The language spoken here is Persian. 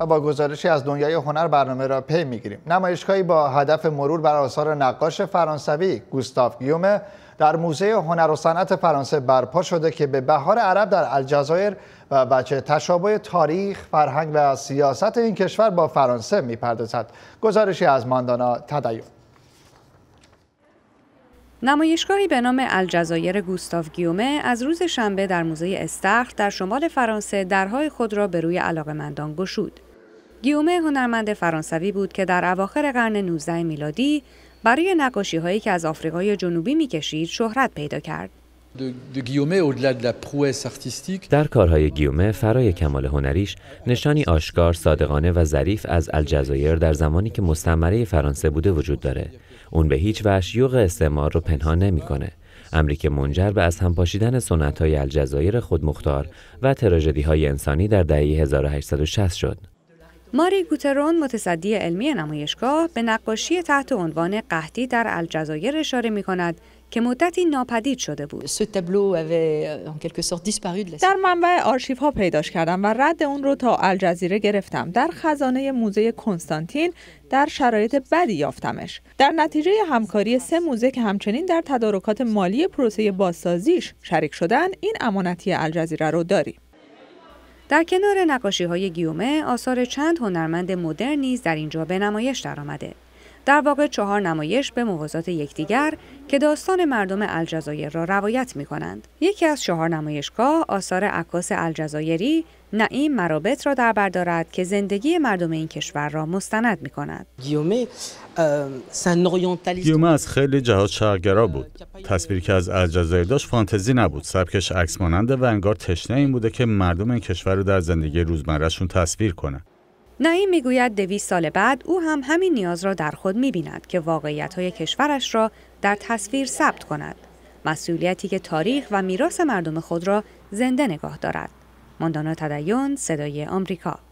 و با گزارشی از دنیای هنر برنامه را پی میگیریم نمایشگاهی با هدف مرور بر آثار نقاش فرانسوی گوستاف گیومه در موزه هنر و صنعت فرانسه برپا شده که به بهار عرب در الجزایر و بچه تشابه تاریخ، فرهنگ و سیاست این کشور با فرانسه میپردازد. گزارشی از ماندانا تدیون نمایشگاهی به نام الجزایر گوستاف گیومه از روز شنبه در موزه استخر در شمال فرانسه درهای خود را به روی مندان گشود. گیومه هنرمند فرانسوی بود که در اواخر قرن 19 میلادی برای نقاشی هایی که از آفریقای جنوبی میکشید شهرت پیدا کرد. در کارهای گیومه فرای کمال هنریش نشانی آشکار صادقانه و ظریف از الجزایر در زمانی که مستمره فرانسه بوده وجود داره اون به هیچ وش یوغ استعمار رو پنهان نمیکنه امری که منجر به از هم پاشیدن سنت های الجزایر خودمختار و تراژدی های انسانی در دهه 1860 شد ماری گوترون متصدی علمی نمایشگاه به نقاشی تحت عنوان قهدی در الجزایر اشاره می کند که مدتی ناپدید شده بود. Euh, در منبع آرشیف ها پیداش کردم و رد اون رو تا الجزیره گرفتم. در خزانه موزه کنستانتین در شرایط بدی یافتمش. در نتیجه همکاری سه موزه که همچنین در تدارکات مالی پروسه بازسازیش شریک شدن این امانتی الجزیره رو داریم. در کنار نقاشی های گیومه آثار چند هنرمند مدرن نیز در اینجا به نمایش درآمده در واقع چهار نمایش به موازات یکدیگر که داستان مردم الجزایر را روایت می کنند. یکی از چهار نمایشگاه آثار عکاس الجزایری نعیم مرابط را در بر دارد که زندگی مردم این کشور را مستند می کند. گیومه از خیلی جهات شرگرا بود. تصویری که از الجزایر داشت فانتزی نبود. سبکش عکس ماننده و انگار تشنه این بوده که مردم این کشور رو در زندگی روزمرهشون تصویر کنه. نعیم میگوید دویست سال بعد او هم همین نیاز را در خود میبیند که واقعیت های کشورش را در تصویر ثبت کند. مسئولیتی که تاریخ و میراث مردم خود را زنده نگاه دارد. ماندانا تدیون صدای آمریکا